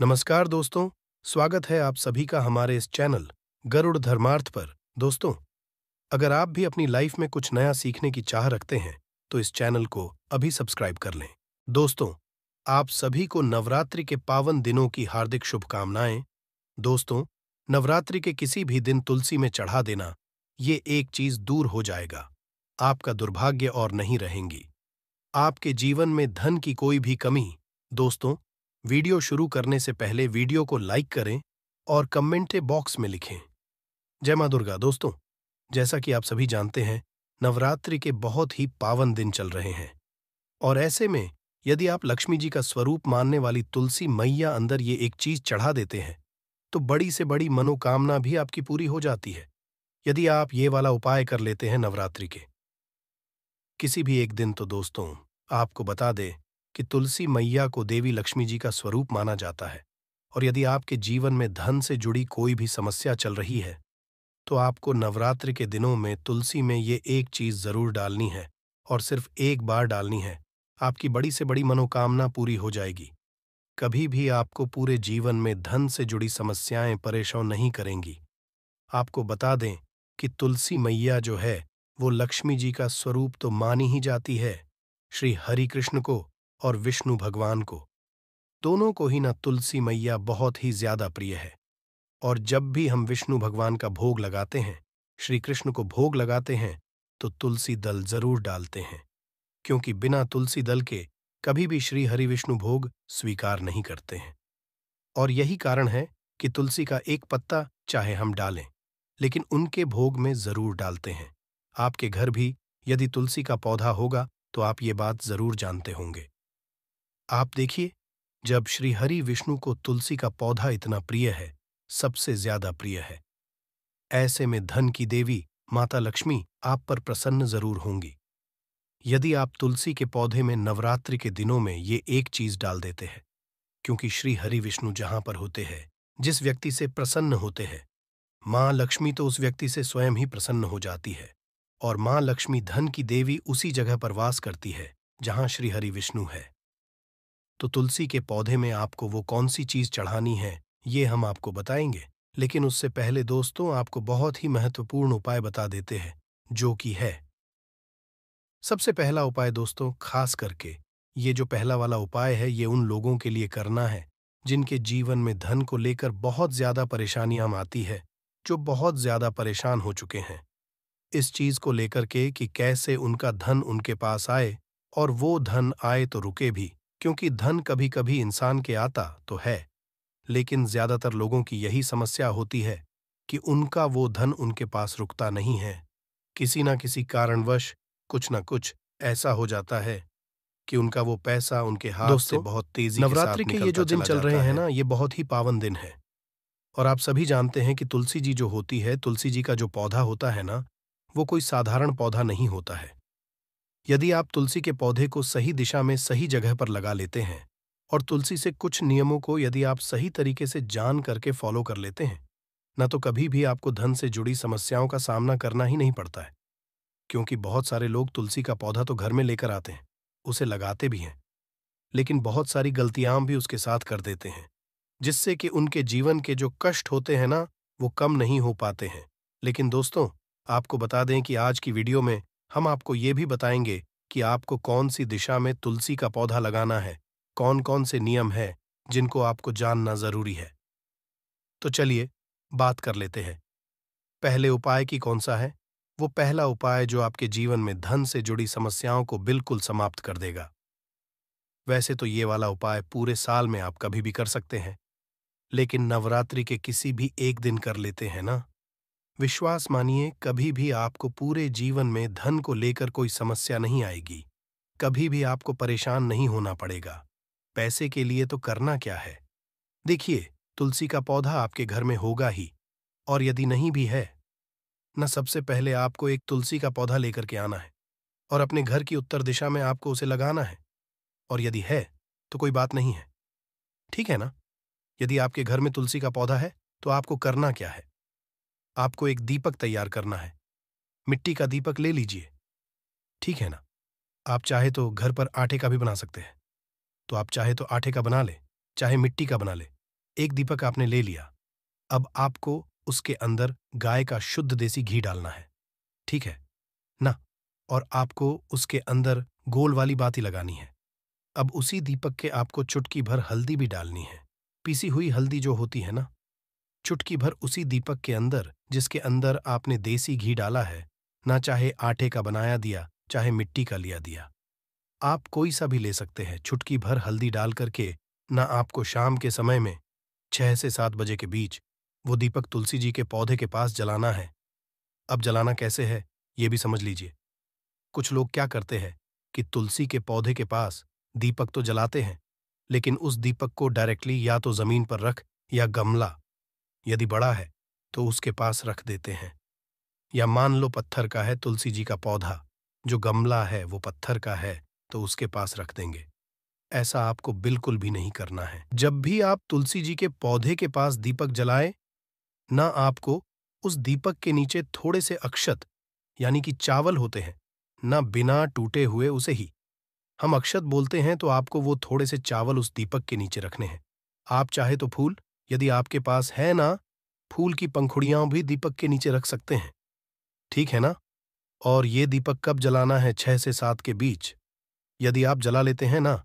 नमस्कार दोस्तों स्वागत है आप सभी का हमारे इस चैनल गरुड़ धर्मार्थ पर दोस्तों अगर आप भी अपनी लाइफ में कुछ नया सीखने की चाह रखते हैं तो इस चैनल को अभी सब्सक्राइब कर लें दोस्तों आप सभी को नवरात्रि के पावन दिनों की हार्दिक शुभकामनाएं दोस्तों नवरात्रि के किसी भी दिन तुलसी में चढ़ा देना ये एक चीज दूर हो जाएगा आपका दुर्भाग्य और नहीं रहेंगी आपके जीवन में धन की कोई भी कमी दोस्तों वीडियो शुरू करने से पहले वीडियो को लाइक करें और कमेंट बॉक्स में लिखें जय माँ दुर्गा दोस्तों जैसा कि आप सभी जानते हैं नवरात्रि के बहुत ही पावन दिन चल रहे हैं और ऐसे में यदि आप लक्ष्मी जी का स्वरूप मानने वाली तुलसी मैया अंदर ये एक चीज चढ़ा देते हैं तो बड़ी से बड़ी मनोकामना भी आपकी पूरी हो जाती है यदि आप ये वाला उपाय कर लेते हैं नवरात्रि के किसी भी एक दिन तो दोस्तों आपको बता दे कि तुलसी मैया को देवी लक्ष्मी जी का स्वरूप माना जाता है और यदि आपके जीवन में धन से जुड़ी कोई भी समस्या चल रही है तो आपको नवरात्र के दिनों में तुलसी में ये एक चीज जरूर डालनी है और सिर्फ एक बार डालनी है आपकी बड़ी से बड़ी मनोकामना पूरी हो जाएगी कभी भी आपको पूरे जीवन में धन से जुड़ी समस्याएं परेशान नहीं करेंगी आपको बता दें कि तुलसी मैया जो है वो लक्ष्मी जी का स्वरूप तो मानी ही जाती है श्री हरिकृष्ण को और विष्णु भगवान को दोनों को ही ना तुलसी मैया बहुत ही ज्यादा प्रिय है और जब भी हम विष्णु भगवान का भोग लगाते हैं श्री कृष्ण को भोग लगाते हैं तो तुलसी दल जरूर डालते हैं क्योंकि बिना तुलसी दल के कभी भी श्री हरि विष्णु भोग स्वीकार नहीं करते हैं और यही कारण है कि तुलसी का एक पत्ता चाहे हम डालें लेकिन उनके भोग में जरूर डालते हैं आपके घर भी यदि तुलसी का पौधा होगा तो आप ये बात जरूर जानते होंगे आप देखिए जब श्रीहरि विष्णु को तुलसी का पौधा इतना प्रिय है सबसे ज्यादा प्रिय है ऐसे में धन की देवी माता लक्ष्मी आप पर प्रसन्न जरूर होंगी यदि आप तुलसी के पौधे में नवरात्रि के दिनों में ये एक चीज डाल देते हैं क्योंकि श्री हरि विष्णु जहां पर होते हैं जिस व्यक्ति से प्रसन्न होते हैं मां लक्ष्मी तो उस व्यक्ति से स्वयं ही प्रसन्न हो जाती है और मां लक्ष्मी धन की देवी उसी जगह पर वास करती है जहां श्री हरि विष्णु है तो तुलसी के पौधे में आपको वो कौन सी चीज चढ़ानी है ये हम आपको बताएंगे लेकिन उससे पहले दोस्तों आपको बहुत ही महत्वपूर्ण उपाय बता देते हैं जो कि है सबसे पहला उपाय दोस्तों खास करके ये जो पहला वाला उपाय है ये उन लोगों के लिए करना है जिनके जीवन में धन को लेकर बहुत ज्यादा परेशानियां आती है जो बहुत ज्यादा परेशान हो चुके हैं इस चीज को लेकर के कि कैसे उनका धन उनके पास आए और वो धन आए तो रुके भी क्योंकि धन कभी कभी इंसान के आता तो है लेकिन ज्यादातर लोगों की यही समस्या होती है कि उनका वो धन उनके पास रुकता नहीं है किसी न किसी कारणवश कुछ न कुछ ऐसा हो जाता है कि उनका वो पैसा उनके हाथ से बहुत तेजी नवरात्रि के, के ये जो दिन चल रहे हैं ना ये बहुत ही पावन दिन है और आप सभी जानते हैं कि तुलसी जी जो होती है तुलसी जी का जो पौधा होता है ना वो कोई साधारण पौधा नहीं होता है यदि आप तुलसी के पौधे को सही दिशा में सही जगह पर लगा लेते हैं और तुलसी से कुछ नियमों को यदि आप सही तरीके से जान करके फॉलो कर लेते हैं न तो कभी भी आपको धन से जुड़ी समस्याओं का सामना करना ही नहीं पड़ता है क्योंकि बहुत सारे लोग तुलसी का पौधा तो घर में लेकर आते हैं उसे लगाते भी हैं लेकिन बहुत सारी गलतियां भी उसके साथ कर देते हैं जिससे कि उनके जीवन के जो कष्ट होते हैं ना वो कम नहीं हो पाते हैं लेकिन दोस्तों आपको बता दें कि आज की वीडियो में हम आपको ये भी बताएंगे कि आपको कौन सी दिशा में तुलसी का पौधा लगाना है कौन कौन से नियम हैं जिनको आपको जानना जरूरी है तो चलिए बात कर लेते हैं पहले उपाय की कौन सा है वो पहला उपाय जो आपके जीवन में धन से जुड़ी समस्याओं को बिल्कुल समाप्त कर देगा वैसे तो ये वाला उपाय पूरे साल में आप कभी भी कर सकते हैं लेकिन नवरात्रि के किसी भी एक दिन कर लेते हैं ना विश्वास मानिए कभी भी आपको पूरे जीवन में धन को लेकर कोई समस्या नहीं आएगी कभी भी आपको परेशान नहीं होना पड़ेगा पैसे के लिए तो करना क्या है देखिए तुलसी का पौधा आपके घर में होगा ही और यदि नहीं भी है न सबसे पहले आपको एक तुलसी का पौधा लेकर के आना है और अपने घर की उत्तर दिशा में आपको उसे लगाना है और यदि है तो कोई बात नहीं है ठीक है ना यदि आपके घर में तुलसी का पौधा है तो आपको करना क्या है आपको एक दीपक तैयार करना है मिट्टी का दीपक ले लीजिए ठीक है ना आप चाहे तो घर पर आटे का भी बना सकते हैं तो आप चाहे तो आटे का बना ले चाहे मिट्टी का बना ले एक दीपक आपने ले लिया अब आपको उसके अंदर गाय का शुद्ध देसी घी डालना है ठीक है ना और आपको उसके अंदर गोल वाली बाती लगानी है अब उसी दीपक के आपको चुटकी भर हल्दी भी डालनी है पीसी हुई हल्दी जो होती है ना चुटकी भर उसी दीपक के अंदर जिसके अंदर आपने देसी घी डाला है ना चाहे आटे का बनाया दिया चाहे मिट्टी का लिया दिया आप कोई सा भी ले सकते हैं छुटकी भर हल्दी डाल करके ना आपको शाम के समय में छह से सात बजे के बीच वो दीपक तुलसी जी के पौधे के पास जलाना है अब जलाना कैसे है ये भी समझ लीजिए कुछ लोग क्या करते हैं कि तुलसी के पौधे के पास दीपक तो जलाते हैं लेकिन उस दीपक को डायरेक्टली या तो जमीन पर रख या गमला यदि बड़ा है तो उसके पास रख देते हैं या मान लो पत्थर का है तुलसी जी का पौधा जो गमला है वो पत्थर का है तो उसके पास रख देंगे ऐसा आपको बिल्कुल भी नहीं करना है जब भी आप तुलसी जी के पौधे के पास दीपक जलाएं ना आपको उस दीपक के नीचे थोड़े से अक्षत यानी कि चावल होते हैं ना बिना टूटे हुए उसे ही हम अक्षत बोलते हैं तो आपको वो थोड़े से चावल उस दीपक के नीचे रखने हैं आप चाहे तो फूल यदि आपके पास है ना फूल की पंखुड़ियां भी दीपक के नीचे रख सकते हैं ठीक है ना और ये दीपक कब जलाना है छह से सात के बीच यदि आप जला लेते हैं ना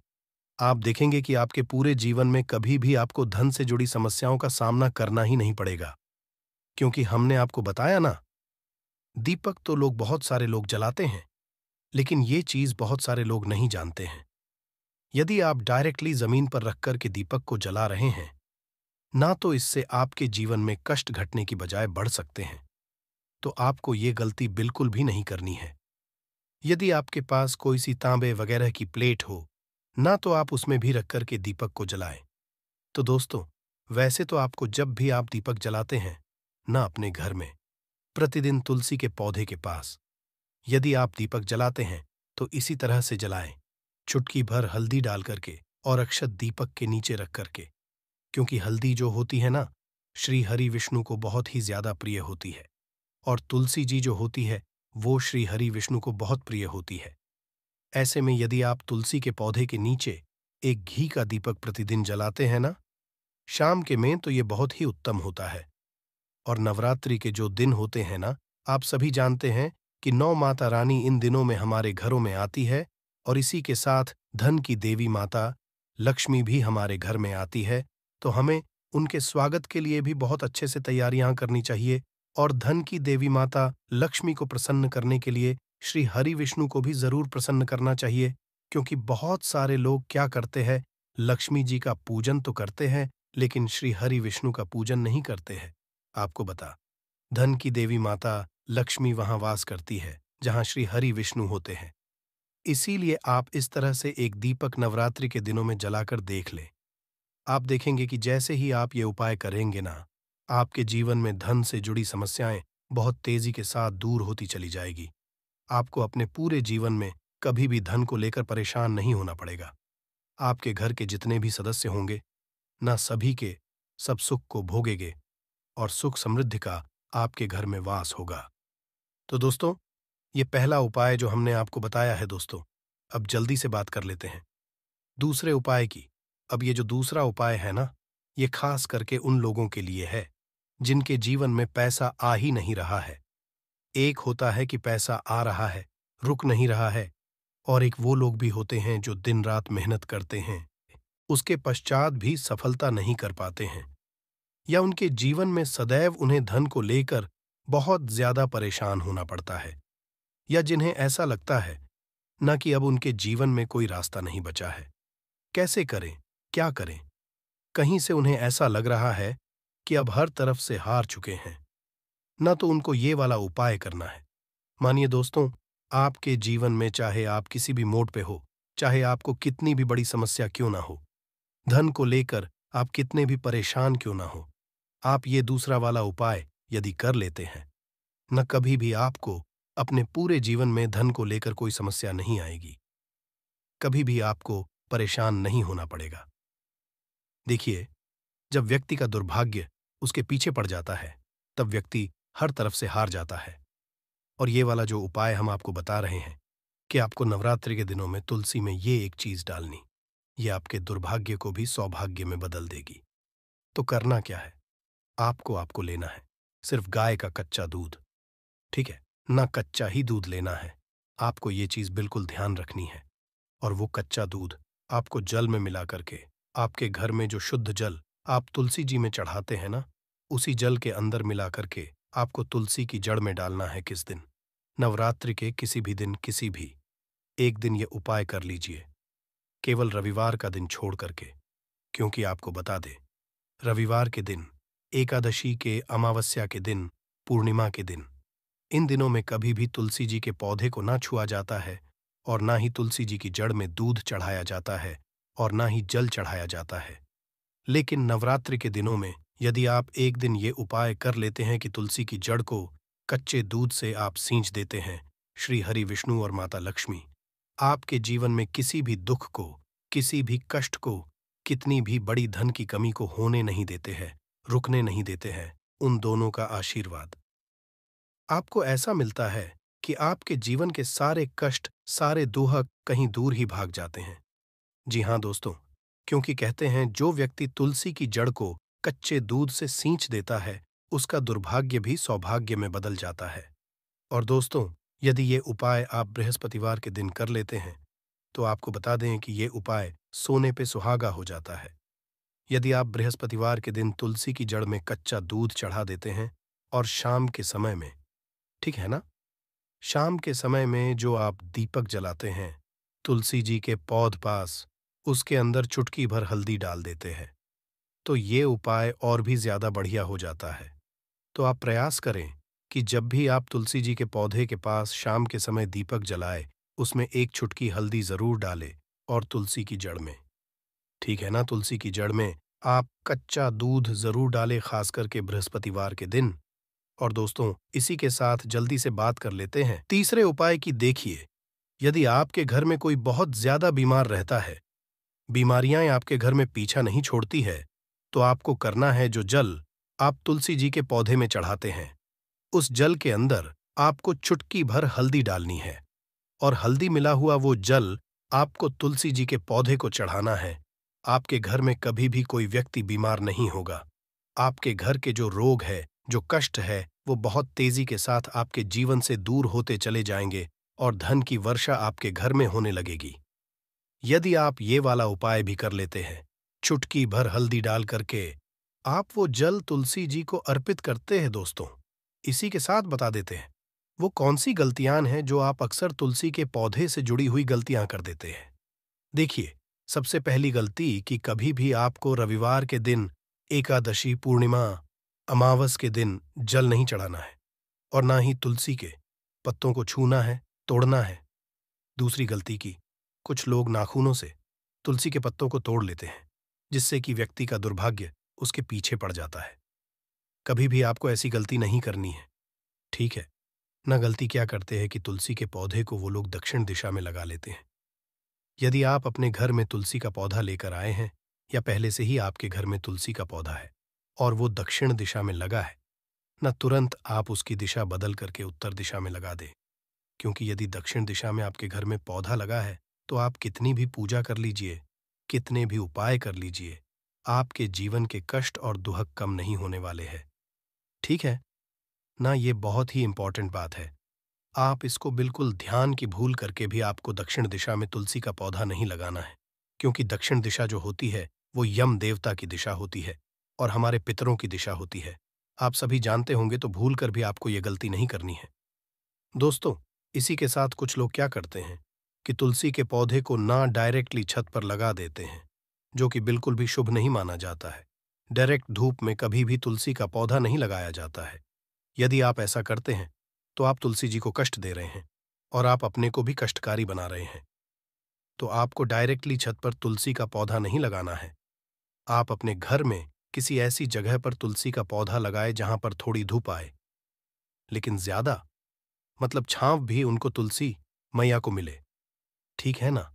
आप देखेंगे कि आपके पूरे जीवन में कभी भी आपको धन से जुड़ी समस्याओं का सामना करना ही नहीं पड़ेगा क्योंकि हमने आपको बताया ना दीपक तो लोग बहुत सारे लोग जलाते हैं लेकिन ये चीज बहुत सारे लोग नहीं जानते हैं यदि आप डायरेक्टली जमीन पर रखकर के दीपक को जला रहे हैं ना तो इससे आपके जीवन में कष्ट घटने की बजाय बढ़ सकते हैं तो आपको ये गलती बिल्कुल भी नहीं करनी है यदि आपके पास कोई सी तांबे वगैरह की प्लेट हो ना तो आप उसमें भी रख करके दीपक को जलाएं तो दोस्तों वैसे तो आपको जब भी आप दीपक जलाते हैं ना अपने घर में प्रतिदिन तुलसी के पौधे के पास यदि आप दीपक जलाते हैं तो इसी तरह से जलाएं चुटकी भर हल्दी डाल करके और अक्षत दीपक के नीचे रख करके क्योंकि हल्दी जो होती है ना श्री हरि विष्णु को बहुत ही ज्यादा प्रिय होती है और तुलसी जी जो होती है वो श्री हरि विष्णु को बहुत प्रिय होती है ऐसे में यदि आप तुलसी के पौधे के नीचे एक घी का दीपक प्रतिदिन जलाते हैं ना शाम के में तो ये बहुत ही उत्तम होता है और नवरात्रि के जो दिन होते हैं ना आप सभी जानते हैं कि नौ माता रानी इन दिनों में हमारे घरों में आती है और इसी के साथ धन की देवी माता लक्ष्मी भी हमारे घर में आती है तो हमें उनके स्वागत के लिए भी बहुत अच्छे से तैयारियां करनी चाहिए और धन की देवी माता लक्ष्मी को प्रसन्न करने के लिए श्री हरि विष्णु को भी जरूर प्रसन्न करना चाहिए क्योंकि बहुत सारे लोग क्या करते हैं लक्ष्मी जी का पूजन तो करते हैं लेकिन श्री हरि विष्णु का पूजन नहीं करते हैं आपको बता धन की देवी माता लक्ष्मी वहां वास करती है जहां श्री हरि विष्णु होते हैं इसीलिए आप इस तरह से एक दीपक नवरात्रि के दिनों में जलाकर देख लें आप देखेंगे कि जैसे ही आप ये उपाय करेंगे ना आपके जीवन में धन से जुड़ी समस्याएं बहुत तेजी के साथ दूर होती चली जाएगी आपको अपने पूरे जीवन में कभी भी धन को लेकर परेशान नहीं होना पड़ेगा आपके घर के जितने भी सदस्य होंगे ना सभी के सब सुख को भोगेंगे और सुख समृद्धि का आपके घर में वास होगा तो दोस्तों ये पहला उपाय जो हमने आपको बताया है दोस्तों अब जल्दी से बात कर लेते हैं दूसरे उपाय की अब ये जो दूसरा उपाय है ना ये खास करके उन लोगों के लिए है जिनके जीवन में पैसा आ ही नहीं रहा है एक होता है कि पैसा आ रहा है रुक नहीं रहा है और एक वो लोग भी होते हैं जो दिन रात मेहनत करते हैं उसके पश्चात भी सफलता नहीं कर पाते हैं या उनके जीवन में सदैव उन्हें धन को लेकर बहुत ज्यादा परेशान होना पड़ता है या जिन्हें ऐसा लगता है न कि अब उनके जीवन में कोई रास्ता नहीं बचा है कैसे करें क्या करें कहीं से उन्हें ऐसा लग रहा है कि अब हर तरफ से हार चुके हैं न तो उनको ये वाला उपाय करना है मानिए दोस्तों आपके जीवन में चाहे आप किसी भी मोड पे हो चाहे आपको कितनी भी बड़ी समस्या क्यों ना हो धन को लेकर आप कितने भी परेशान क्यों ना हो आप ये दूसरा वाला उपाय यदि कर लेते हैं न कभी भी आपको अपने पूरे जीवन में धन को लेकर कोई समस्या नहीं आएगी कभी भी आपको परेशान नहीं होना पड़ेगा देखिए जब व्यक्ति का दुर्भाग्य उसके पीछे पड़ जाता है तब व्यक्ति हर तरफ से हार जाता है और ये वाला जो उपाय हम आपको बता रहे हैं कि आपको नवरात्रि के दिनों में तुलसी में ये एक चीज डालनी ये आपके दुर्भाग्य को भी सौभाग्य में बदल देगी तो करना क्या है आपको आपको लेना है सिर्फ गाय का कच्चा दूध ठीक है ना कच्चा ही दूध लेना है आपको ये चीज बिल्कुल ध्यान रखनी है और वो कच्चा दूध आपको जल में मिला करके आपके घर में जो शुद्ध जल आप तुलसी जी में चढ़ाते हैं ना उसी जल के अंदर मिला करके आपको तुलसी की जड़ में डालना है किस दिन नवरात्रि के किसी भी दिन किसी भी एक दिन ये उपाय कर लीजिए केवल रविवार का दिन छोड़ करके क्योंकि आपको बता दे रविवार के दिन एकादशी के अमावस्या के दिन पूर्णिमा के दिन इन दिनों में कभी भी तुलसी जी के पौधे को ना छुआ जाता है और ना ही तुलसी जी की जड़ में दूध चढ़ाया जाता है और ना ही जल चढ़ाया जाता है लेकिन नवरात्रि के दिनों में यदि आप एक दिन ये उपाय कर लेते हैं कि तुलसी की जड़ को कच्चे दूध से आप सींच देते हैं श्री हरि विष्णु और माता लक्ष्मी आपके जीवन में किसी भी दुख को किसी भी कष्ट को कितनी भी बड़ी धन की कमी को होने नहीं देते हैं रुकने नहीं देते हैं उन दोनों का आशीर्वाद आपको ऐसा मिलता है कि आपके जीवन के सारे कष्ट सारे दोहक कहीं दूर ही भाग जाते हैं जी हाँ दोस्तों क्योंकि कहते हैं जो व्यक्ति तुलसी की जड़ को कच्चे दूध से सींच देता है उसका दुर्भाग्य भी सौभाग्य में बदल जाता है और दोस्तों यदि ये उपाय आप बृहस्पतिवार के दिन कर लेते हैं तो आपको बता दें कि ये उपाय सोने पे सुहागा हो जाता है यदि आप बृहस्पतिवार के दिन तुलसी की जड़ में कच्चा दूध चढ़ा देते हैं और शाम के समय में ठीक है ना शाम के समय में जो आप दीपक जलाते हैं तुलसी जी के पौध पास उसके अंदर चुटकी भर हल्दी डाल देते हैं तो ये उपाय और भी ज़्यादा बढ़िया हो जाता है तो आप प्रयास करें कि जब भी आप तुलसी जी के पौधे के पास शाम के समय दीपक जलाए उसमें एक छुटकी हल्दी ज़रूर डालें और तुलसी की जड़ में ठीक है ना तुलसी की जड़ में आप कच्चा दूध ज़रूर डालें खास करके बृहस्पतिवार के दिन और दोस्तों इसी के साथ जल्दी से बात कर लेते हैं तीसरे उपाय की देखिए यदि आपके घर में कोई बहुत ज्यादा बीमार रहता है बीमारियां आपके घर में पीछा नहीं छोड़ती है तो आपको करना है जो जल आप तुलसी जी के पौधे में चढ़ाते हैं उस जल के अंदर आपको चुटकी भर हल्दी डालनी है और हल्दी मिला हुआ वो जल आपको तुलसी जी के पौधे को चढ़ाना है आपके घर में कभी भी कोई व्यक्ति बीमार नहीं होगा आपके घर के जो रोग है जो कष्ट है वो बहुत तेजी के साथ आपके जीवन से दूर होते चले जाएंगे और धन की वर्षा आपके घर में होने लगेगी यदि आप ये वाला उपाय भी कर लेते हैं चुटकी भर हल्दी डाल करके आप वो जल तुलसी जी को अर्पित करते हैं दोस्तों इसी के साथ बता देते हैं वो कौन सी गलतियां हैं जो आप अक्सर तुलसी के पौधे से जुड़ी हुई गलतियां कर देते हैं देखिए सबसे पहली गलती कि कभी भी आपको रविवार के दिन एकादशी पूर्णिमा अमावस के दिन जल नहीं चढ़ाना है और ना ही तुलसी के पत्तों को छूना है तोड़ना है दूसरी गलती की कुछ लोग नाखूनों से तुलसी के पत्तों को तोड़ लेते हैं जिससे कि व्यक्ति का दुर्भाग्य उसके पीछे पड़ जाता है कभी भी आपको ऐसी गलती नहीं करनी है ठीक है न गलती क्या करते हैं कि तुलसी के पौधे को वो लोग दक्षिण दिशा में लगा लेते हैं यदि आप अपने घर में तुलसी का पौधा लेकर आए हैं या पहले से ही आपके घर में तुलसी का पौधा है और वो दक्षिण दिशा में लगा है न तुरंत आप उसकी दिशा बदल करके उत्तर दिशा में लगा दें क्योंकि यदि दक्षिण दिशा में आपके घर में पौधा लगा है तो आप कितनी भी पूजा कर लीजिए कितने भी उपाय कर लीजिए आपके जीवन के कष्ट और दुहक कम नहीं होने वाले हैं ठीक है ना ये बहुत ही इंपॉर्टेंट बात है आप इसको बिल्कुल ध्यान की भूल करके भी आपको दक्षिण दिशा में तुलसी का पौधा नहीं लगाना है क्योंकि दक्षिण दिशा जो होती है वो यम देवता की दिशा होती है और हमारे पितरों की दिशा होती है आप सभी जानते होंगे तो भूल कर भी आपको ये गलती नहीं करनी है दोस्तों इसी के साथ कुछ लोग क्या करते हैं कि तुलसी के पौधे को ना डायरेक्टली छत पर लगा देते हैं जो कि बिल्कुल भी शुभ नहीं माना जाता है डायरेक्ट धूप में कभी भी तुलसी का पौधा नहीं लगाया जाता है यदि आप ऐसा करते हैं तो आप तुलसी जी को कष्ट दे रहे हैं और आप अपने को भी कष्टकारी बना रहे हैं तो आपको डायरेक्टली छत पर तुलसी का पौधा नहीं लगाना है आप अपने घर में किसी ऐसी जगह पर तुलसी का पौधा लगाए जहां पर थोड़ी धूप आए लेकिन ज्यादा मतलब छांव भी उनको तुलसी मैया को मिले ठीक है ना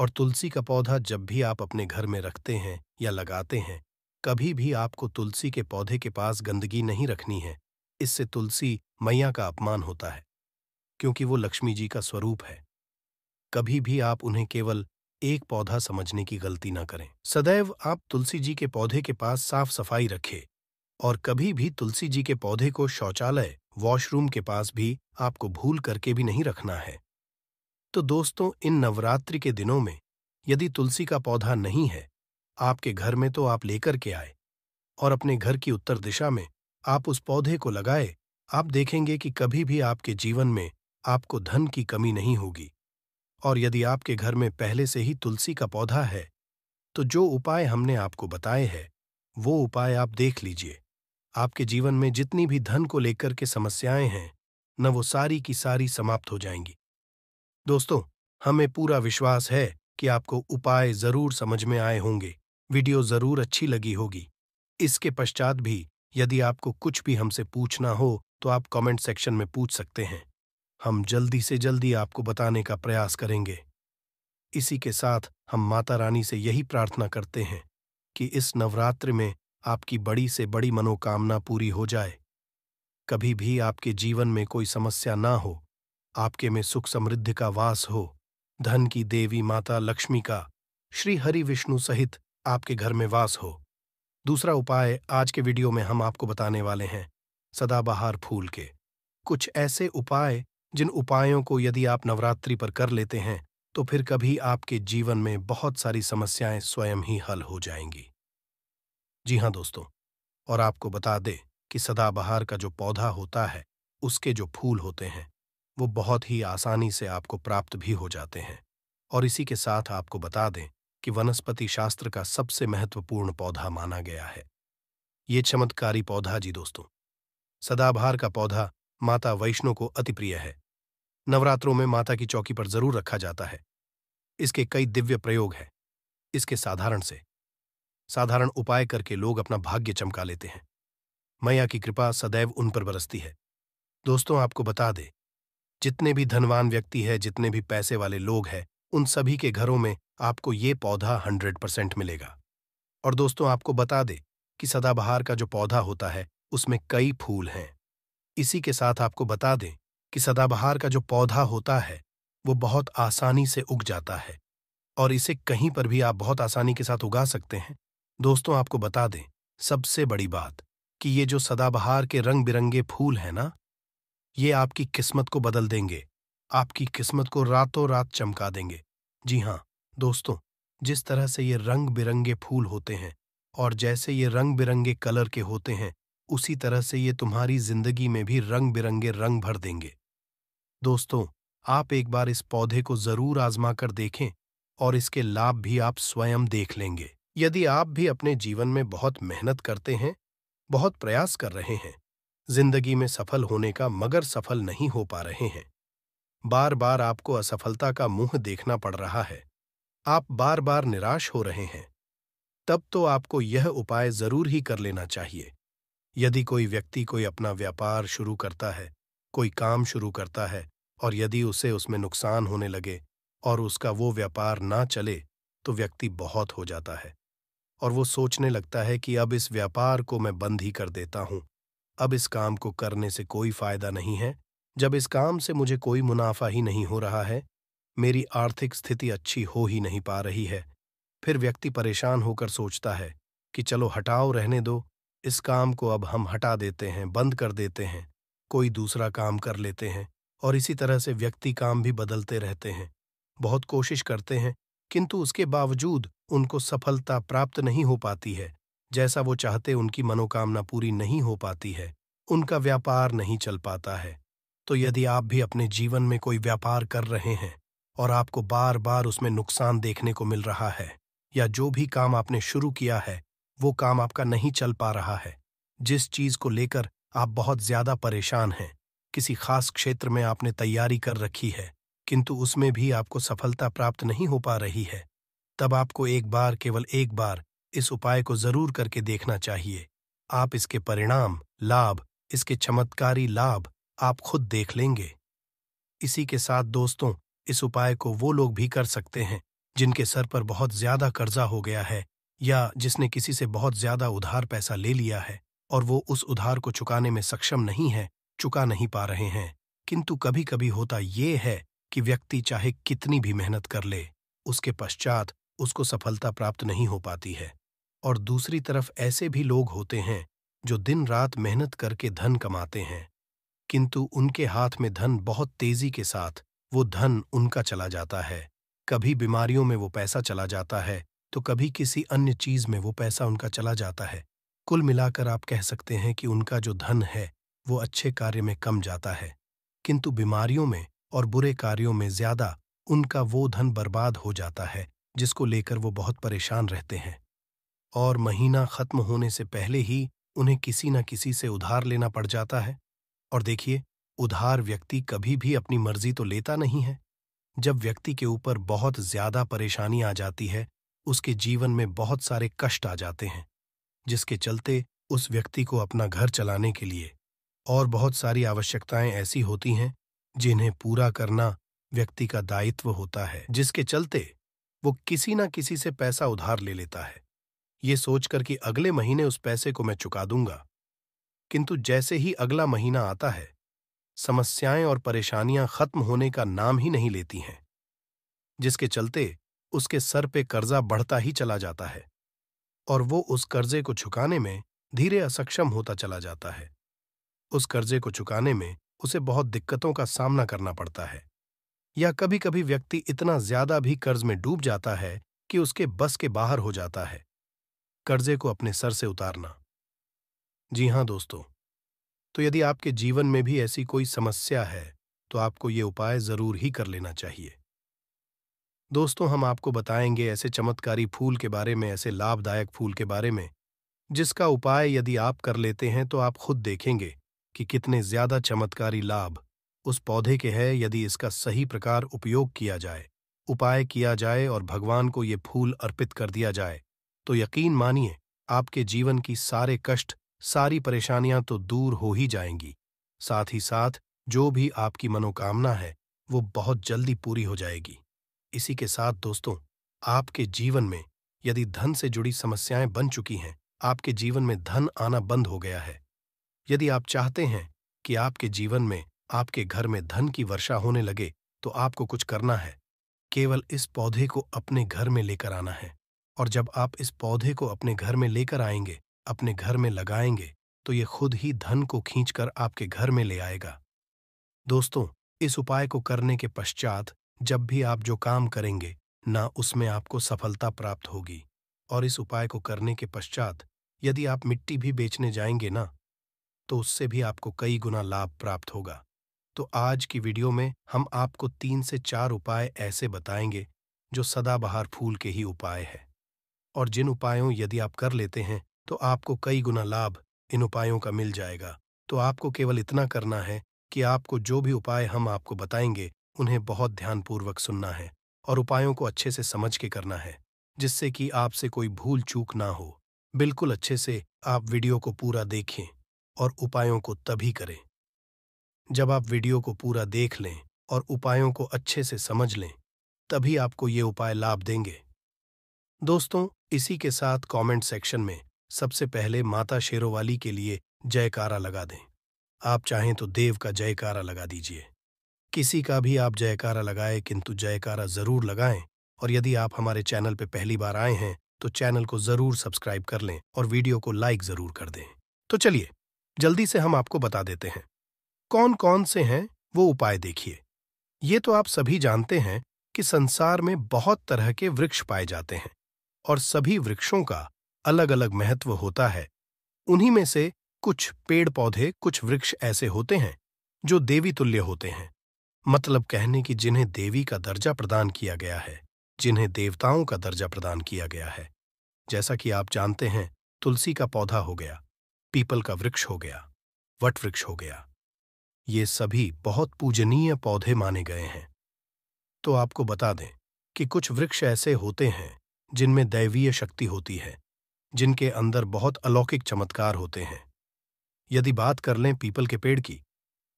और तुलसी का पौधा जब भी आप अपने घर में रखते हैं या लगाते हैं कभी भी आपको तुलसी के पौधे के पास गंदगी नहीं रखनी है इससे तुलसी मैया का अपमान होता है क्योंकि वो लक्ष्मी जी का स्वरूप है कभी भी आप उन्हें केवल एक पौधा समझने की गलती ना करें सदैव आप तुलसी जी के पौधे के पास साफ सफाई रखें और कभी भी तुलसी जी के पौधे को शौचालय वॉशरूम के पास भी आपको भूल करके भी नहीं रखना है तो दोस्तों इन नवरात्रि के दिनों में यदि तुलसी का पौधा नहीं है आपके घर में तो आप लेकर के आए और अपने घर की उत्तर दिशा में आप उस पौधे को लगाए आप देखेंगे कि कभी भी आपके जीवन में आपको धन की कमी नहीं होगी और यदि आपके घर में पहले से ही तुलसी का पौधा है तो जो उपाय हमने आपको बताए हैं वो उपाय आप देख लीजिए आपके जीवन में जितनी भी धन को लेकर के समस्याएं हैं न वो सारी की सारी समाप्त हो जाएंगी दोस्तों हमें पूरा विश्वास है कि आपको उपाय जरूर समझ में आए होंगे वीडियो जरूर अच्छी लगी होगी इसके पश्चात भी यदि आपको कुछ भी हमसे पूछना हो तो आप कमेंट सेक्शन में पूछ सकते हैं हम जल्दी से जल्दी आपको बताने का प्रयास करेंगे इसी के साथ हम माता रानी से यही प्रार्थना करते हैं कि इस नवरात्र में आपकी बड़ी से बड़ी मनोकामना पूरी हो जाए कभी भी आपके जीवन में कोई समस्या ना हो आपके में सुख समृद्धि का वास हो धन की देवी माता लक्ष्मी का श्री हरि विष्णु सहित आपके घर में वास हो दूसरा उपाय आज के वीडियो में हम आपको बताने वाले हैं सदाबहार फूल के कुछ ऐसे उपाय जिन उपायों को यदि आप नवरात्रि पर कर लेते हैं तो फिर कभी आपके जीवन में बहुत सारी समस्याएं स्वयं ही हल हो जाएंगी जी हाँ दोस्तों और आपको बता दें कि सदाबहार का जो पौधा होता है उसके जो फूल होते हैं वो बहुत ही आसानी से आपको प्राप्त भी हो जाते हैं और इसी के साथ आपको बता दें कि वनस्पति शास्त्र का सबसे महत्वपूर्ण पौधा माना गया है ये चमत्कारी पौधा जी दोस्तों सदाबहार का पौधा माता वैष्णो को अति प्रिय है नवरात्रों में माता की चौकी पर जरूर रखा जाता है इसके कई दिव्य प्रयोग हैं इसके साधारण से साधारण उपाय करके लोग अपना भाग्य चमका लेते हैं मैया की कृपा सदैव उन पर बरसती है दोस्तों आपको बता दे जितने भी धनवान व्यक्ति है जितने भी पैसे वाले लोग हैं उन सभी के घरों में आपको ये पौधा हंड्रेड परसेंट मिलेगा और दोस्तों आपको बता दे कि सदाबहार का जो पौधा होता है उसमें कई फूल हैं इसी के साथ आपको बता दें कि सदाबहार का जो पौधा होता है वो बहुत आसानी से उग जाता है और इसे कहीं पर भी आप बहुत आसानी के साथ उगा सकते हैं दोस्तों आपको बता दें सबसे बड़ी बात कि ये जो सदाबहार के रंग बिरंगे फूल हैं ना ये आपकी किस्मत को बदल देंगे आपकी किस्मत को रातों रात चमका देंगे जी हाँ दोस्तों जिस तरह से ये रंग बिरंगे फूल होते हैं और जैसे ये रंग बिरंगे कलर के होते हैं उसी तरह से ये तुम्हारी जिंदगी में भी रंग बिरंगे रंग भर देंगे दोस्तों आप एक बार इस पौधे को जरूर आजमा कर देखें और इसके लाभ भी आप स्वयं देख लेंगे यदि आप भी अपने जीवन में बहुत मेहनत करते हैं बहुत प्रयास कर रहे हैं जिंदगी में सफल होने का मगर सफल नहीं हो पा रहे हैं बार बार आपको असफलता का मुंह देखना पड़ रहा है आप बार बार निराश हो रहे हैं तब तो आपको यह उपाय जरूर ही कर लेना चाहिए यदि कोई व्यक्ति कोई अपना व्यापार शुरू करता है कोई काम शुरू करता है और यदि उसे उसमें नुकसान होने लगे और उसका वो व्यापार ना चले तो व्यक्ति बहुत हो जाता है और वो सोचने लगता है कि अब इस व्यापार को मैं बंद ही कर देता हूं अब इस काम को करने से कोई फायदा नहीं है जब इस काम से मुझे कोई मुनाफा ही नहीं हो रहा है मेरी आर्थिक स्थिति अच्छी हो ही नहीं पा रही है फिर व्यक्ति परेशान होकर सोचता है कि चलो हटाओ रहने दो इस काम को अब हम हटा देते हैं बंद कर देते हैं कोई दूसरा काम कर लेते हैं और इसी तरह से व्यक्ति काम भी बदलते रहते हैं बहुत कोशिश करते हैं किंतु उसके बावजूद उनको सफलता प्राप्त नहीं हो पाती है जैसा वो चाहते उनकी मनोकामना पूरी नहीं हो पाती है उनका व्यापार नहीं चल पाता है तो यदि आप भी अपने जीवन में कोई व्यापार कर रहे हैं और आपको बार बार उसमें नुकसान देखने को मिल रहा है या जो भी काम आपने शुरू किया है वो काम आपका नहीं चल पा रहा है जिस चीज को लेकर आप बहुत ज्यादा परेशान हैं किसी खास क्षेत्र में आपने तैयारी कर रखी है किंतु उसमें भी आपको सफलता प्राप्त नहीं हो पा रही है तब आपको एक बार केवल एक बार इस उपाय को जरूर करके देखना चाहिए आप इसके परिणाम लाभ इसके चमत्कारी लाभ आप खुद देख लेंगे इसी के साथ दोस्तों इस उपाय को वो लोग भी कर सकते हैं जिनके सर पर बहुत ज्यादा कर्जा हो गया है या जिसने किसी से बहुत ज्यादा उधार पैसा ले लिया है और वो उस उधार को चुकाने में सक्षम नहीं है चुका नहीं पा रहे हैं किंतु कभी कभी होता ये है कि व्यक्ति चाहे कितनी भी मेहनत कर ले उसके पश्चात उसको सफलता प्राप्त नहीं हो पाती है और दूसरी तरफ ऐसे भी लोग होते हैं जो दिन रात मेहनत करके धन कमाते हैं किंतु उनके हाथ में धन बहुत तेजी के साथ वो धन उनका चला जाता है कभी बीमारियों में वो पैसा चला जाता है तो कभी किसी अन्य चीज में वो पैसा उनका चला जाता है कुल मिलाकर आप कह सकते हैं कि उनका जो धन है वो अच्छे कार्य में कम जाता है किंतु बीमारियों में और बुरे कार्यों में ज्यादा उनका वो धन बर्बाद हो जाता है जिसको लेकर वो बहुत परेशान रहते हैं और महीना खत्म होने से पहले ही उन्हें किसी न किसी से उधार लेना पड़ जाता है और देखिए उधार व्यक्ति कभी भी अपनी मर्जी तो लेता नहीं है जब व्यक्ति के ऊपर बहुत ज्यादा परेशानी आ जाती है उसके जीवन में बहुत सारे कष्ट आ जाते हैं जिसके चलते उस व्यक्ति को अपना घर चलाने के लिए और बहुत सारी आवश्यकताएं ऐसी होती हैं जिन्हें पूरा करना व्यक्ति का दायित्व होता है जिसके चलते वो किसी न किसी से पैसा उधार ले लेता है ये सोचकर कि अगले महीने उस पैसे को मैं चुका दूंगा किंतु जैसे ही अगला महीना आता है समस्याएं और परेशानियां खत्म होने का नाम ही नहीं लेती हैं जिसके चलते उसके सर पे कर्जा बढ़ता ही चला जाता है और वो उस कर्जे को चुकाने में धीरे असक्षम होता चला जाता है उस कर्जे को चुकाने में उसे बहुत दिक्कतों का सामना करना पड़ता है या कभी कभी व्यक्ति इतना ज्यादा भी कर्ज में डूब जाता है कि उसके बस के बाहर हो जाता है कर्जे को अपने सर से उतारना जी हां दोस्तों तो यदि आपके जीवन में भी ऐसी कोई समस्या है तो आपको ये उपाय जरूर ही कर लेना चाहिए दोस्तों हम आपको बताएंगे ऐसे चमत्कारी फूल के बारे में ऐसे लाभदायक फूल के बारे में जिसका उपाय यदि आप कर लेते हैं तो आप खुद देखेंगे कि कितने ज्यादा चमत्कारी लाभ उस पौधे के है यदि इसका सही प्रकार उपयोग किया जाए उपाय किया जाए और भगवान को ये फूल अर्पित कर दिया जाए तो यकीन मानिए आपके जीवन की सारे कष्ट सारी परेशानियां तो दूर हो ही जाएंगी साथ ही साथ जो भी आपकी मनोकामना है वो बहुत जल्दी पूरी हो जाएगी इसी के साथ दोस्तों आपके जीवन में यदि धन से जुड़ी समस्याएं बन चुकी हैं आपके जीवन में धन आना बंद हो गया है यदि आप चाहते हैं कि आपके जीवन में आपके घर में धन की वर्षा होने लगे तो आपको कुछ करना है केवल इस पौधे को अपने घर में लेकर आना है और जब आप इस पौधे को अपने घर में लेकर आएंगे अपने घर में लगाएंगे तो ये खुद ही धन को खींचकर आपके घर में ले आएगा दोस्तों इस उपाय को करने के पश्चात जब भी आप जो काम करेंगे ना उसमें आपको सफलता प्राप्त होगी और इस उपाय को करने के पश्चात यदि आप मिट्टी भी बेचने जाएंगे ना तो उससे भी आपको कई गुना लाभ प्राप्त होगा तो आज की वीडियो में हम आपको तीन से चार उपाय ऐसे बताएंगे जो सदाबहार फूल के ही उपाय है और जिन उपायों यदि आप कर लेते हैं तो आपको कई गुना लाभ इन उपायों का मिल जाएगा तो आपको केवल इतना करना है कि आपको जो भी उपाय हम आपको बताएंगे उन्हें बहुत ध्यानपूर्वक सुनना है और उपायों को अच्छे से समझ के करना है जिससे कि आपसे कोई भूल चूक ना हो बिल्कुल अच्छे से आप वीडियो को पूरा देखें और उपायों को तभी करें जब आप वीडियो को पूरा देख लें और उपायों को अच्छे से समझ लें तभी आपको ये उपाय लाभ देंगे दोस्तों इसी के साथ कमेंट सेक्शन में सबसे पहले माता शेरोवाली के लिए जयकारा लगा दें आप चाहें तो देव का जयकारा लगा दीजिए किसी का भी आप जयकारा लगाएं किंतु जयकारा जरूर लगाएं और यदि आप हमारे चैनल पर पहली बार आए हैं तो चैनल को जरूर सब्सक्राइब कर लें और वीडियो को लाइक जरूर कर दें तो चलिए जल्दी से हम आपको बता देते हैं कौन कौन से हैं वो उपाय देखिए ये तो आप सभी जानते हैं कि संसार में बहुत तरह के वृक्ष पाए जाते हैं और सभी वृक्षों का अलग अलग महत्व होता है उन्हीं में से कुछ पेड़ पौधे कुछ वृक्ष ऐसे होते हैं जो देवी तुल्य होते हैं मतलब कहने की जिन्हें देवी का दर्जा प्रदान किया गया है जिन्हें देवताओं का दर्जा प्रदान किया गया है जैसा कि आप जानते हैं तुलसी का पौधा हो गया पीपल का वृक्ष हो गया वट वृक्ष हो गया ये सभी बहुत पूजनीय पौधे माने गए हैं तो आपको बता दें कि कुछ वृक्ष ऐसे होते हैं जिनमें दैवीय शक्ति होती है जिनके अंदर बहुत अलौकिक चमत्कार होते हैं यदि बात कर लें पीपल के पेड़ की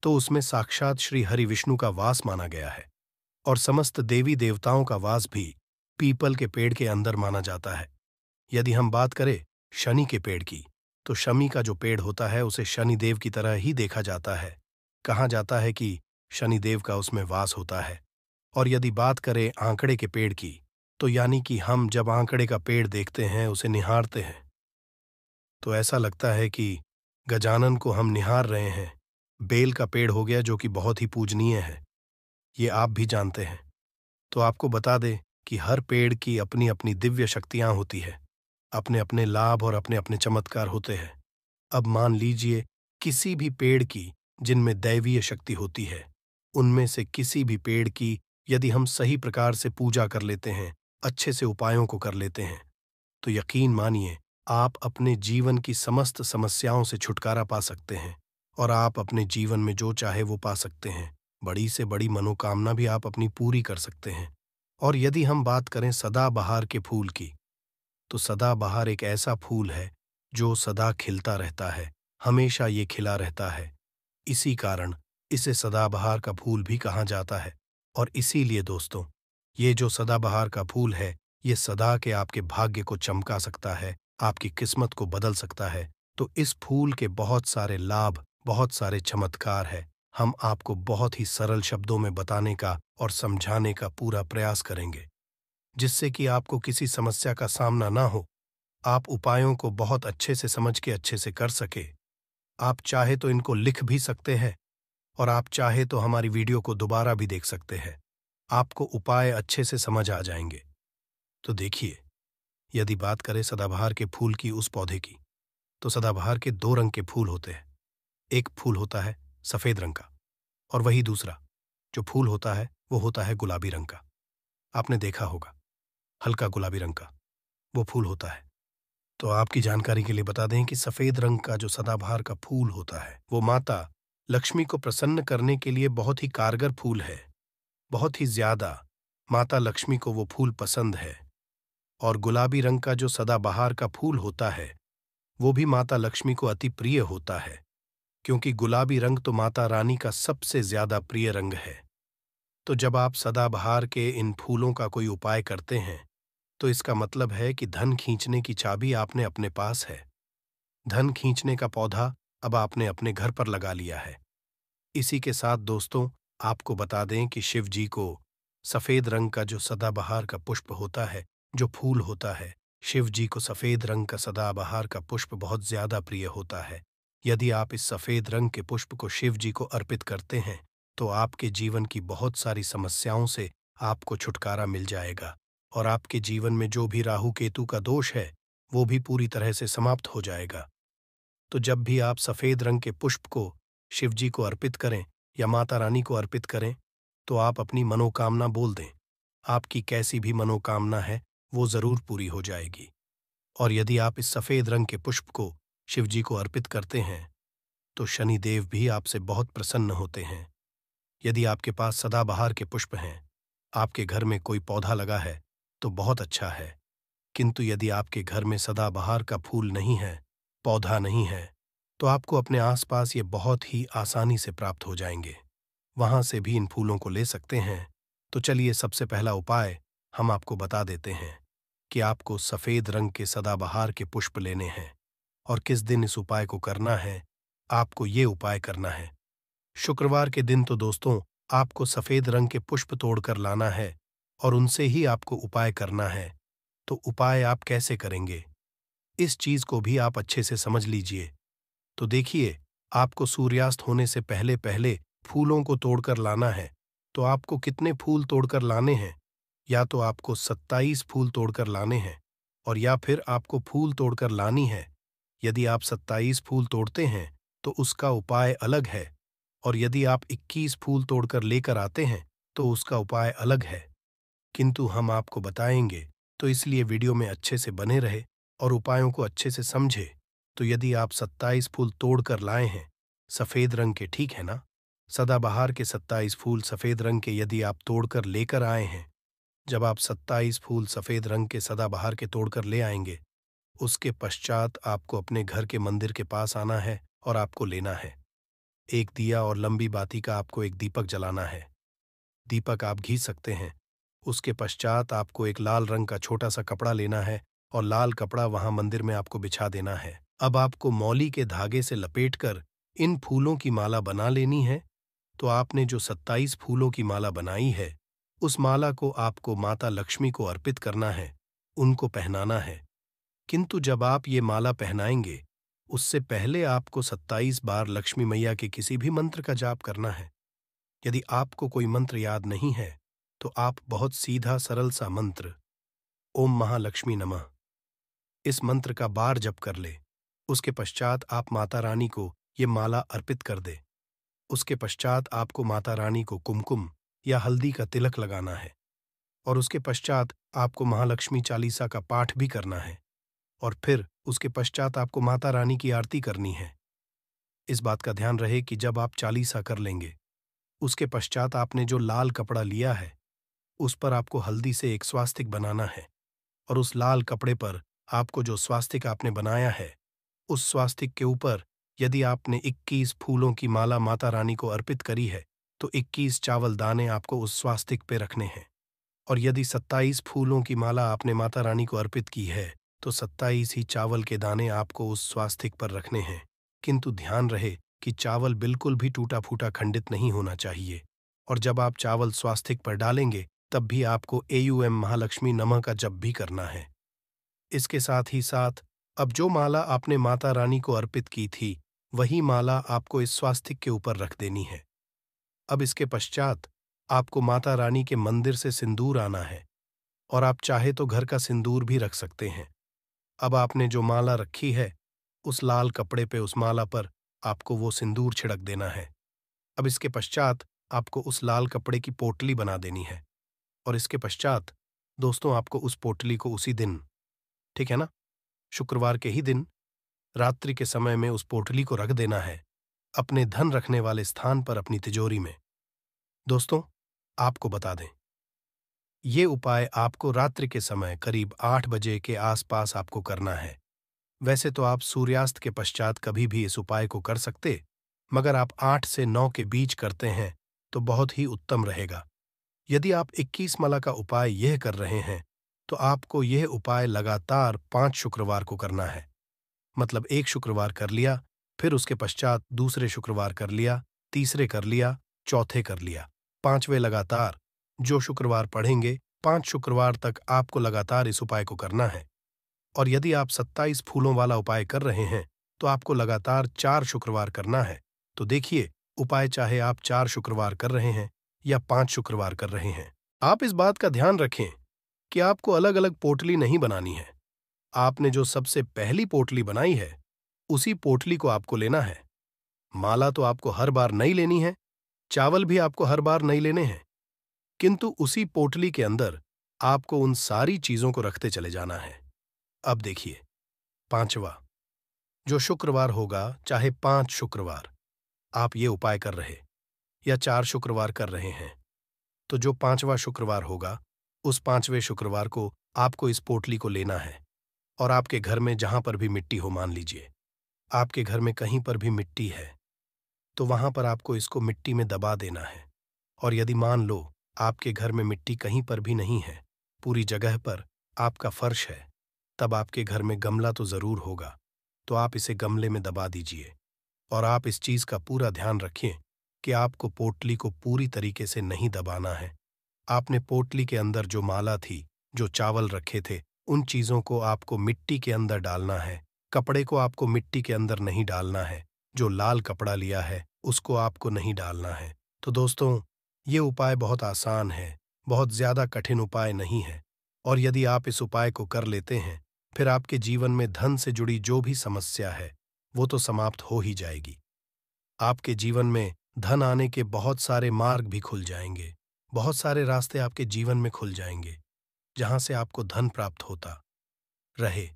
तो उसमें साक्षात श्री हरि विष्णु का वास माना गया है और समस्त देवी देवताओं का वास भी पीपल के पेड़ के अंदर माना जाता है यदि हम बात करें शनि के पेड़ की तो शमी का जो पेड़ होता है उसे शनिदेव की तरह ही देखा जाता है कहा जाता है कि शनिदेव का उसमें वास होता है और यदि बात करें आंकड़े के पेड़ की तो यानी कि हम जब आंकड़े का पेड़ देखते हैं उसे निहारते हैं तो ऐसा लगता है कि गजानन को हम निहार रहे हैं बेल का पेड़ हो गया जो कि बहुत ही पूजनीय है ये आप भी जानते हैं तो आपको बता दें कि हर पेड़ की अपनी अपनी दिव्य शक्तियां होती है अपने अपने लाभ और अपने अपने चमत्कार होते हैं अब मान लीजिए किसी भी पेड़ की जिनमें दैवीय शक्ति होती है उनमें से किसी भी पेड़ की यदि हम सही प्रकार से पूजा कर लेते हैं अच्छे से उपायों को कर लेते हैं तो यकीन मानिए आप अपने जीवन की समस्त समस्याओं से छुटकारा पा सकते हैं और आप अपने जीवन में जो चाहे वो पा सकते हैं बड़ी से बड़ी मनोकामना भी आप अपनी पूरी कर सकते हैं और यदि हम बात करें सदाबहार के फूल की तो सदाबहार एक ऐसा फूल है जो सदा खिलता रहता है हमेशा ये खिला रहता है इसी कारण इसे सदाबहार का फूल भी कहा जाता है और इसीलिए दोस्तों ये जो सदाबहार का फूल है ये सदा के आपके भाग्य को चमका सकता है आपकी किस्मत को बदल सकता है तो इस फूल के बहुत सारे लाभ बहुत सारे चमत्कार है हम आपको बहुत ही सरल शब्दों में बताने का और समझाने का पूरा प्रयास करेंगे जिससे कि आपको किसी समस्या का सामना ना हो आप उपायों को बहुत अच्छे से समझ के अच्छे से कर सके आप चाहे तो इनको लिख भी सकते हैं और आप चाहे तो हमारी वीडियो को दोबारा भी देख सकते हैं आपको उपाय अच्छे से समझ आ जाएंगे तो देखिए यदि बात करें सदाबहार के फूल की उस पौधे की तो सदाबहार के दो रंग के फूल होते हैं एक फूल होता है सफ़ेद रंग का और वही दूसरा जो फूल होता है वो होता है गुलाबी रंग का आपने देखा होगा हल्का गुलाबी रंग का वो फूल होता है तो आपकी जानकारी के लिए बता दें कि सफ़ेद रंग का जो सदाबहार का फूल होता है वो माता लक्ष्मी को प्रसन्न करने के लिए बहुत ही कारगर फूल है बहुत ही ज्यादा माता लक्ष्मी को वो फूल पसंद है और गुलाबी रंग का जो सदाबहार का फूल होता है वो भी माता लक्ष्मी को अति प्रिय होता है क्योंकि गुलाबी रंग तो माता रानी का सबसे ज्यादा प्रिय रंग है तो जब आप सदाबहार के इन फूलों का कोई उपाय करते हैं तो इसका मतलब है कि धन खींचने की चाबी आपने अपने पास है धन खींचने का पौधा अब आपने अपने घर पर लगा लिया है इसी के साथ दोस्तों आपको बता दें कि शिव जी को सफेद रंग का जो सदाबहार का पुष्प होता है जो फूल होता है शिव जी को सफेद रंग का सदाबहार का पुष्प बहुत ज्यादा प्रिय होता है यदि आप इस सफेद रंग के पुष्प को शिव जी को अर्पित करते हैं तो आपके जीवन की बहुत सारी समस्याओं से आपको छुटकारा मिल जाएगा और आपके जीवन में जो भी राहु केतु का दोष है वो भी पूरी तरह से समाप्त हो जाएगा तो जब भी आप सफेद रंग के पुष्प को शिवजी को अर्पित करें या माता रानी को अर्पित करें तो आप अपनी मनोकामना बोल दें आपकी कैसी भी मनोकामना है वो जरूर पूरी हो जाएगी और यदि आप इस सफेद रंग के पुष्प को शिवजी को अर्पित करते हैं तो शनि देव भी आपसे बहुत प्रसन्न होते हैं यदि आपके पास सदाबहार के पुष्प हैं आपके घर में कोई पौधा लगा है तो बहुत अच्छा है किंतु यदि आपके घर में सदाबहार का फूल नहीं है पौधा नहीं है तो आपको अपने आसपास ये बहुत ही आसानी से प्राप्त हो जाएंगे वहां से भी इन फूलों को ले सकते हैं तो चलिए सबसे पहला उपाय हम आपको बता देते हैं कि आपको सफ़ेद रंग के सदाबहार के पुष्प लेने हैं और किस दिन इस उपाय को करना है आपको ये उपाय करना है शुक्रवार के दिन तो दोस्तों आपको सफ़ेद रंग के पुष्प तोड़कर लाना है और उनसे ही आपको उपाय करना है तो उपाय आप कैसे करेंगे इस चीज को भी आप अच्छे से समझ लीजिए तो देखिए आपको सूर्यास्त होने से पहले पहले फूलों को तोड़कर लाना है तो आपको कितने फूल तोड़कर लाने हैं या तो आपको सत्ताईस फूल तोड़कर लाने हैं और या फिर आपको फूल तोड़कर लानी है यदि आप सत्ताईस फूल तोड़ते हैं तो उसका उपाय अलग है और यदि आप इक्कीस फूल तोड़कर लेकर आते हैं तो उसका उपाय अलग है किंतु हम आपको बताएंगे तो इसलिए वीडियो में अच्छे से बने रहे और उपायों को अच्छे से समझें तो यदि आप सत्ताईस फूल तोड़कर लाए हैं सफ़ेद रंग के ठीक है ना सदाबहार के सत्ताईस फूल सफ़ेद रंग के यदि आप तोड़कर लेकर आए हैं जब आप सत्ताईस फूल सफ़ेद रंग के सदाबहार के तोड़कर ले आएंगे उसके पश्चात आपको अपने घर के मंदिर के पास आना है और आपको लेना है एक दिया और लंबी बाती का आपको एक दीपक जलाना है दीपक आप घी सकते हैं उसके पश्चात आपको एक लाल रंग का छोटा सा कपड़ा लेना है और लाल कपड़ा वहां मंदिर में आपको बिछा देना है अब आपको मौली के धागे से लपेटकर इन फूलों की माला बना लेनी है तो आपने जो सत्ताईस फूलों की माला बनाई है उस माला को आपको माता लक्ष्मी को अर्पित करना है उनको पहनाना है किंतु जब आप ये माला पहनाएंगे उससे पहले आपको सत्ताईस बार लक्ष्मी मैया के किसी भी मंत्र का जाप करना है यदि आपको कोई मंत्र याद नहीं है तो आप बहुत सीधा सरल सा मंत्र ओम महालक्ष्मी नमः इस मंत्र का बार जप कर ले उसके पश्चात आप माता रानी को ये माला अर्पित कर दे उसके पश्चात आपको माता रानी को कुमकुम या हल्दी का तिलक लगाना है और उसके पश्चात आपको महालक्ष्मी चालीसा का पाठ भी करना है और फिर उसके पश्चात आपको माता रानी की आरती करनी है इस बात का ध्यान रहे कि जब आप चालीसा कर लेंगे उसके पश्चात आपने जो लाल कपड़ा लिया है उस पर आपको हल्दी से एक स्वास्तिक बनाना है और उस लाल कपड़े पर आपको जो स्वास्तिक आपने बनाया है उस स्वास्तिक के ऊपर यदि आपने 21 फूलों की माला माता रानी को अर्पित करी है तो 21 चावल दाने आपको उस स्वास्तिक पे रखने हैं और यदि 27 फूलों की माला आपने माता रानी को अर्पित की है तो 27 ही चावल के दाने आपको उस स्वास्तिक पर रखने हैं किंतु ध्यान रहे कि चावल बिल्कुल भी टूटा फूटा खंडित नहीं होना चाहिए और जब आप चावल स्वास्तिक पर डालेंगे तब भी आपको एयूएम महालक्ष्मी नमः का जब भी करना है इसके साथ ही साथ अब जो माला आपने माता रानी को अर्पित की थी वही माला आपको इस स्वास्थ्य के ऊपर रख देनी है अब इसके पश्चात आपको माता रानी के मंदिर से सिंदूर आना है और आप चाहे तो घर का सिंदूर भी रख सकते हैं अब आपने जो माला रखी है उस लाल कपड़े पे उस माला पर आपको वो सिंदूर छिड़क देना है अब इसके पश्चात आपको उस लाल कपड़े की पोटली बना देनी है और इसके पश्चात दोस्तों आपको उस पोटली को उसी दिन ठीक है ना शुक्रवार के ही दिन रात्रि के समय में उस पोटली को रख देना है अपने धन रखने वाले स्थान पर अपनी तिजोरी में दोस्तों आपको बता दें ये उपाय आपको रात्रि के समय करीब आठ बजे के आसपास आपको करना है वैसे तो आप सूर्यास्त के पश्चात कभी भी इस उपाय को कर सकते मगर आप आठ से नौ के बीच करते हैं तो बहुत ही उत्तम रहेगा यदि आप इक्कीस मला का उपाय यह कर रहे हैं तो आपको यह उपाय लगातार पांच शुक्रवार को करना है मतलब एक शुक्रवार कर लिया फिर उसके पश्चात दूसरे शुक्रवार कर लिया तीसरे कर लिया चौथे कर लिया पांचवें लगातार जो शुक्रवार पढ़ेंगे पांच शुक्रवार तक आपको लगातार इस उपाय को करना है और यदि आप 27 फूलों वाला उपाय कर रहे हैं तो आपको लगातार चार शुक्रवार करना है तो देखिए उपाय चाहे आप चार शुक्रवार कर रहे हैं या पांच शुक्रवार कर रहे हैं आप इस बात का ध्यान रखें कि आपको अलग अलग पोटली नहीं बनानी है आपने जो सबसे पहली पोटली बनाई है उसी पोटली को आपको लेना है माला तो आपको हर बार नहीं लेनी है चावल भी आपको हर बार नहीं लेने हैं किंतु उसी पोटली के अंदर आपको उन सारी चीजों को रखते चले जाना है अब देखिए पांचवा जो शुक्रवार होगा चाहे पांच शुक्रवार आप ये उपाय कर रहे या चार शुक्रवार कर रहे हैं तो जो पांचवा शुक्रवार होगा उस पांचवें शुक्रवार को आपको इस पोटली को लेना है और आपके घर में जहां पर भी मिट्टी हो मान लीजिए आपके घर में कहीं पर भी मिट्टी है तो वहां पर आपको इसको मिट्टी में दबा देना है और यदि मान लो आपके घर में मिट्टी कहीं पर भी नहीं है पूरी जगह पर आपका फर्श है तब आपके घर में गमला तो जरूर होगा तो आप इसे गमले में दबा दीजिए और आप इस चीज का पूरा ध्यान रखिए कि आपको पोटली को पूरी तरीके से नहीं दबाना है आपने पोटली के अंदर जो माला थी जो चावल रखे थे उन चीजों को आपको मिट्टी के अंदर डालना है कपड़े को आपको मिट्टी के अंदर नहीं डालना है जो लाल कपड़ा लिया है उसको आपको नहीं डालना है तो दोस्तों ये उपाय बहुत आसान है बहुत ज्यादा कठिन उपाय नहीं है और यदि आप इस उपाय को कर लेते हैं फिर आपके जीवन में धन से जुड़ी जो भी समस्या है वो तो समाप्त हो ही जाएगी आपके जीवन में धन आने के बहुत सारे मार्ग भी खुल जाएंगे बहुत सारे रास्ते आपके जीवन में खुल जाएंगे जहां से आपको धन प्राप्त होता रहे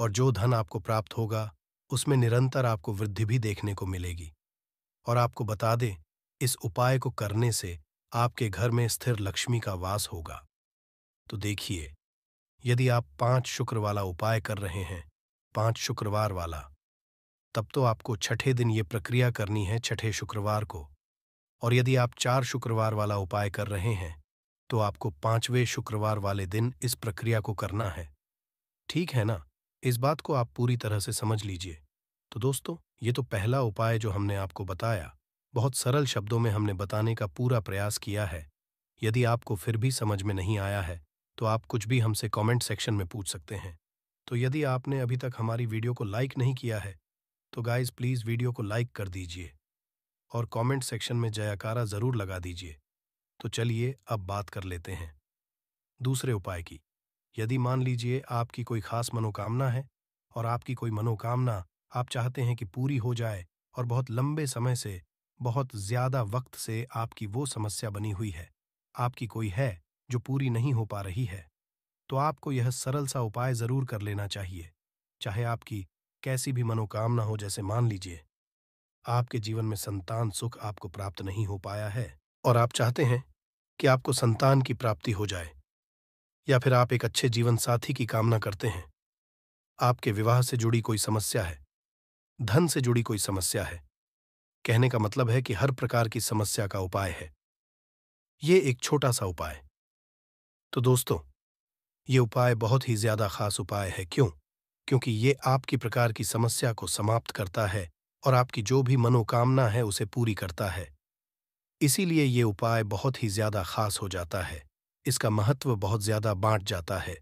और जो धन आपको प्राप्त होगा उसमें निरंतर आपको वृद्धि भी देखने को मिलेगी और आपको बता दें इस उपाय को करने से आपके घर में स्थिर लक्ष्मी का वास होगा तो देखिए यदि आप पांच शुक्र वाला उपाय कर रहे हैं पांच शुक्रवार वाला तब तो आपको छठे दिन ये प्रक्रिया करनी है छठे शुक्रवार को और यदि आप चार शुक्रवार वाला उपाय कर रहे हैं तो आपको पांचवें शुक्रवार वाले दिन इस प्रक्रिया को करना है ठीक है ना इस बात को आप पूरी तरह से समझ लीजिए तो दोस्तों ये तो पहला उपाय जो हमने आपको बताया बहुत सरल शब्दों में हमने बताने का पूरा प्रयास किया है यदि आपको फिर भी समझ में नहीं आया है तो आप कुछ भी हमसे कमेंट सेक्शन में पूछ सकते हैं तो यदि आपने अभी तक हमारी वीडियो को लाइक नहीं किया है तो गाइज प्लीज़ वीडियो को लाइक कर दीजिए और कमेंट सेक्शन में जयाकारा जरूर लगा दीजिए तो चलिए अब बात कर लेते हैं दूसरे उपाय की यदि मान लीजिए आपकी कोई खास मनोकामना है और आपकी कोई मनोकामना आप चाहते हैं कि पूरी हो जाए और बहुत लंबे समय से बहुत ज्यादा वक्त से आपकी वो समस्या बनी हुई है आपकी कोई है जो पूरी नहीं हो पा रही है तो आपको यह सरल सा उपाय जरूर कर लेना चाहिए चाहे आपकी कैसी भी मनोकामना हो जैसे मान लीजिए आपके जीवन में संतान सुख आपको प्राप्त नहीं हो पाया है और आप चाहते हैं कि आपको संतान की प्राप्ति हो जाए या फिर आप एक अच्छे जीवन साथी की कामना करते हैं आपके विवाह से जुड़ी कोई समस्या है धन से जुड़ी कोई समस्या है कहने का मतलब है कि हर प्रकार की समस्या का उपाय है ये एक छोटा सा उपाय तो दोस्तों ये उपाय बहुत ही ज्यादा खास उपाय है क्यों क्योंकि ये आपकी प्रकार की समस्या को समाप्त करता है और आपकी जो भी मनोकामना है उसे पूरी करता है इसीलिए ये उपाय बहुत ही ज्यादा खास हो जाता है इसका महत्व बहुत ज्यादा बांट जाता है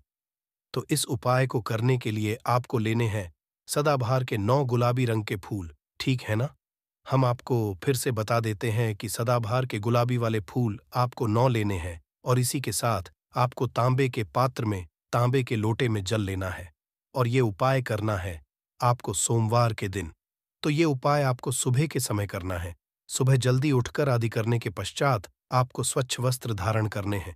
तो इस उपाय को करने के लिए आपको लेने हैं सदाबहार के नौ गुलाबी रंग के फूल ठीक है ना हम आपको फिर से बता देते हैं कि सदाबहार के गुलाबी वाले फूल आपको नौ लेने हैं और इसी के साथ आपको तांबे के पात्र में तांबे के लोटे में जल लेना है और ये उपाय करना है आपको सोमवार के दिन तो ये उपाय आपको सुबह के समय करना है सुबह जल्दी उठकर आदि करने के पश्चात आपको स्वच्छ वस्त्र धारण करने हैं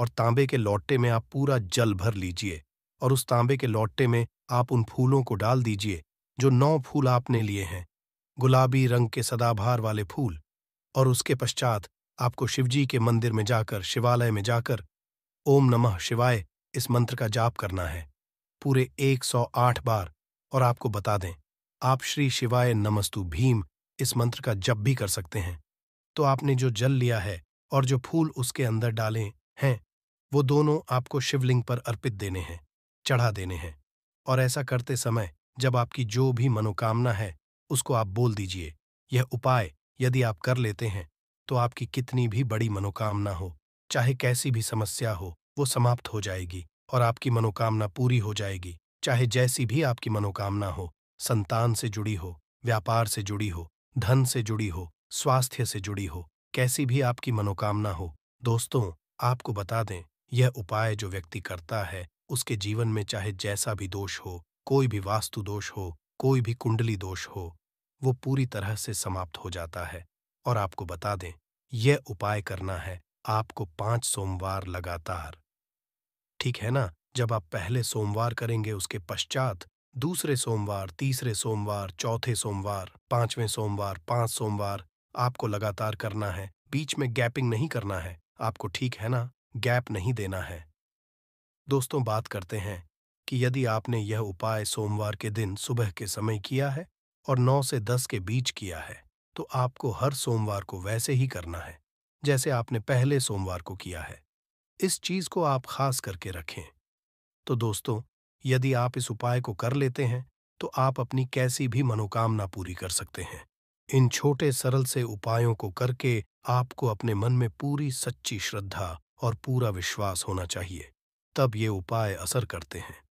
और तांबे के लौट्टे में आप पूरा जल भर लीजिए और उस तांबे के लौट्टे में आप उन फूलों को डाल दीजिए जो नौ फूल आपने लिए हैं गुलाबी रंग के सदाभार वाले फूल और उसके पश्चात आपको शिवजी के मंदिर में जाकर शिवालय में जाकर ओम नमः शिवाय इस मंत्र का जाप करना है पूरे 108 बार और आपको बता दें आप श्री शिवाय नमस्तु भीम इस मंत्र का जप भी कर सकते हैं तो आपने जो जल लिया है और जो फूल उसके अंदर डाले हैं वो दोनों आपको शिवलिंग पर अर्पित देने हैं चढ़ा देने हैं और ऐसा करते समय जब आपकी जो भी मनोकामना है उसको आप बोल दीजिए यह उपाय यदि आप कर लेते हैं तो आपकी कितनी भी बड़ी मनोकामना हो चाहे कैसी भी समस्या हो वो समाप्त हो जाएगी और आपकी मनोकामना पूरी हो जाएगी चाहे जैसी भी आपकी मनोकामना हो संतान से जुड़ी हो व्यापार से जुड़ी हो धन से जुड़ी हो स्वास्थ्य से जुड़ी हो कैसी भी आपकी मनोकामना हो दोस्तों आपको बता दें यह उपाय जो व्यक्ति करता है उसके जीवन में चाहे जैसा भी दोष हो कोई भी वास्तु दोष हो कोई भी कुंडली दोष हो वो पूरी तरह से समाप्त हो जाता है और आपको बता दें यह उपाय करना है आपको पांच सोमवार लगातार ठीक है ना जब आप पहले सोमवार करेंगे उसके पश्चात दूसरे सोमवार तीसरे सोमवार चौथे सोमवार पांचवें सोमवार पांच सोमवार आपको लगातार करना है बीच में गैपिंग नहीं करना है आपको ठीक है ना गैप नहीं देना है दोस्तों बात करते हैं कि यदि आपने यह उपाय सोमवार के दिन सुबह के समय किया है और 9 से 10 के बीच किया है तो आपको हर सोमवार को वैसे ही करना है जैसे आपने पहले सोमवार को किया है इस चीज को आप खास करके रखें तो दोस्तों यदि आप इस उपाय को कर लेते हैं तो आप अपनी कैसी भी मनोकामना पूरी कर सकते हैं इन छोटे सरल से उपायों को करके आपको अपने मन में पूरी सच्ची श्रद्धा और पूरा विश्वास होना चाहिए तब ये उपाय असर करते हैं